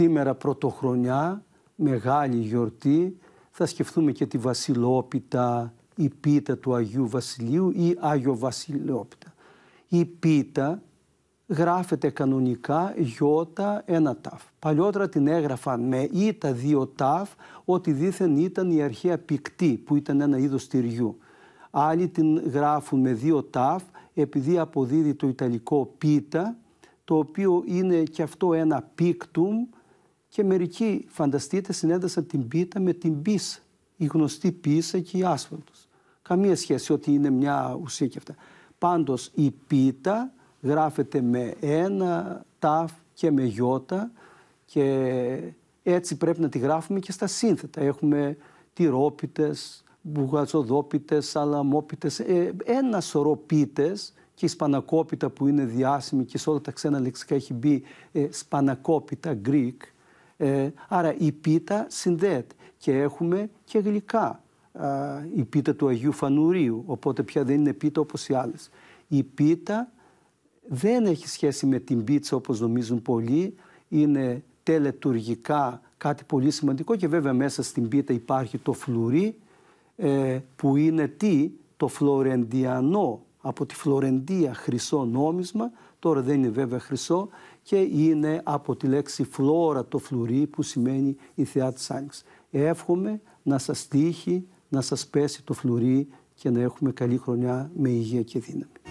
σήμερα πρωτοχρονιά, μεγάλη γιορτή, θα σκεφτούμε και τη βασιλόπιτα, η πίτα του Αγίου Βασιλείου ή Άγιο Βασιλόπιτα. Η πίτα γράφεται κανονικά γιώτα ένα ταφ. Παλιότερα την έγραφαν με ήτα δύο ταφ, ότι δήθεν ήταν η αρχαία πικτή που ήταν ένα είδος τυριού. Άλλοι την γράφουν με δύο ταφ παλιοτερα την εγραφαν με τα δυο ταφ οτι δηθεν ηταν η αρχαια πικτη αποδίδει το ιταλικό πίτα, το οποίο είναι και αυτό ένα πίκτουμ και μερικοί, φανταστείτε, συνέδεσαν την πίτα με την πίσα. Η γνωστή πίσα και η άσφαλτος. Καμία σχέση ότι είναι μια ουσία και αυτά. Πάντως η πίτα γράφεται με ένα ταφ και με γιώτα και έτσι πρέπει να τη γράφουμε και στα σύνθετα. Έχουμε τυρόπιτες, μπουγατσοδόπιτες, σαλαμόπιτες, ε, ένα σωρό πίτες και η σπανακόπιτα που είναι διάσημη και σε όλα τα ξένα λεξικά έχει μπει ε, σπανακόπιτα Greek ε, άρα η πίτα συνδέεται και έχουμε και γλυκά. η πίτα του Αγίου Φανουρίου, οπότε πια δεν είναι πίτα όπως οι άλλες. Η πίτα δεν έχει σχέση με την πίτσα όπως νομίζουν πολλοί, είναι τελετουργικά κάτι πολύ σημαντικό και βέβαια μέσα στην πίτα υπάρχει το φλουρί ε, που είναι τι, το φλωρεντιανό από τη Φλωρεντία χρυσό νόμισμα Τώρα δεν είναι βέβαια χρυσό και είναι από τη λέξη φλόρα το φλουρί που σημαίνει η θεά της Άνοιξης. Εύχομαι να σας τύχει, να σας πέσει το φλουρί και να έχουμε καλή χρονιά με υγεία και δύναμη.